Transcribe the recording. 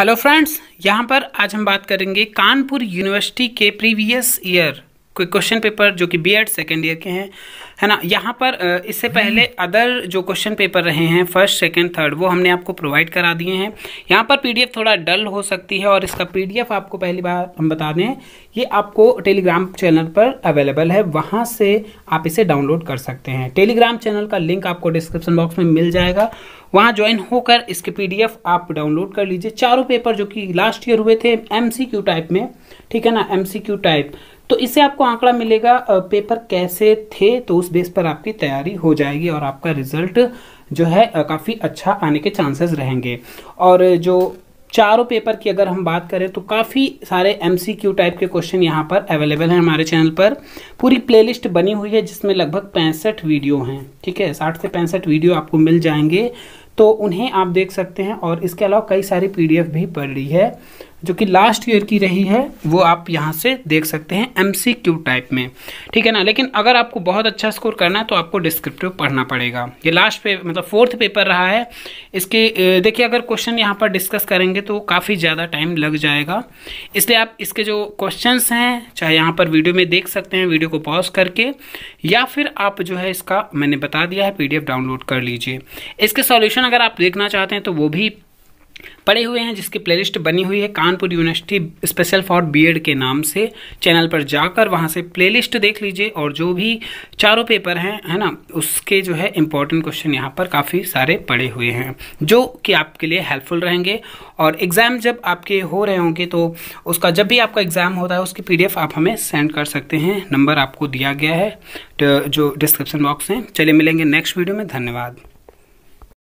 hello friends यहाँ पर आज हम बात करेंगे कानपुर यूनिवर्सिटी के प्रीवियस ईयर कोई क्वेश्चन पेपर जो कि बी एड सेकेंड ईयर के हैं है ना यहाँ पर इससे पहले अदर जो क्वेश्चन पेपर रहे हैं फर्स्ट सेकेंड थर्ड वो हमने आपको प्रोवाइड करा दिए हैं यहाँ पर पीडीएफ थोड़ा डल हो सकती है और इसका पीडीएफ आपको पहली बार हम बता दें ये आपको टेलीग्राम चैनल पर अवेलेबल है वहाँ से आप इसे डाउनलोड कर सकते हैं टेलीग्राम चैनल का लिंक आपको डिस्क्रिप्शन बॉक्स में मिल जाएगा वहाँ ज्वाइन होकर इसके पीडीएफ आप डाउनलोड कर लीजिए चारों पेपर जो कि लास्ट ईयर हुए थे एमसीक्यू टाइप में ठीक है ना क्यू टाइप तो इससे आपको आंकड़ा मिलेगा पेपर कैसे थे तो उस बेस पर आपकी तैयारी हो जाएगी और आपका रिजल्ट जो है काफ़ी अच्छा आने के चांसेस रहेंगे और जो चारों पेपर की अगर हम बात करें तो काफ़ी सारे एम टाइप के क्वेश्चन यहाँ पर अवेलेबल हैं हमारे चैनल पर पूरी प्लेलिस्ट बनी हुई है जिसमें लगभग पैंसठ वीडियो हैं ठीक है साठ से पैंसठ वीडियो आपको मिल जाएंगे तो उन्हें आप देख सकते हैं और इसके अलावा कई सारी पीडीएफ भी पड़ रही है जो कि लास्ट ईयर की रही है वो आप यहाँ से देख सकते हैं एम टाइप में ठीक है ना लेकिन अगर आपको बहुत अच्छा स्कोर करना है तो आपको डिस्क्रिप्टिव पढ़ना पड़ेगा ये लास्ट पे मतलब फोर्थ पेपर रहा है इसके देखिए अगर क्वेश्चन यहाँ पर डिस्कस करेंगे तो काफ़ी ज़्यादा टाइम लग जाएगा इसलिए आप इसके जो क्वेश्चन हैं चाहे यहाँ पर वीडियो में देख सकते हैं वीडियो को पॉज करके या फिर आप जो है इसका मैंने बता दिया है पी डाउनलोड कर लीजिए इसके सॉल्यूशन अगर आप देखना चाहते हैं तो वो भी पड़े हुए हैं जिसकी प्लेलिस्ट बनी हुई है Kanpur university special for BEd के नाम से चैनल पर जाकर वहाँ से प्लेलिस्ट देख लीजिए और जो भी चारों पेपर हैं है ना उसके जो है इम्पोर्टेंट क्वेश्चन यहाँ पर काफ़ी सारे पड़े हुए हैं जो कि आपके लिए हेल्पफुल रहेंगे और एग्ज़ाम जब आपके हो रहे होंगे तो उसका जब भी आपका एग्ज़ाम होता है उसकी पी आप हमें सेंड कर सकते हैं नंबर आपको दिया गया है तो जो डिस्क्रिप्शन बॉक्स हैं चलिए मिलेंगे नेक्स्ट वीडियो में धन्यवाद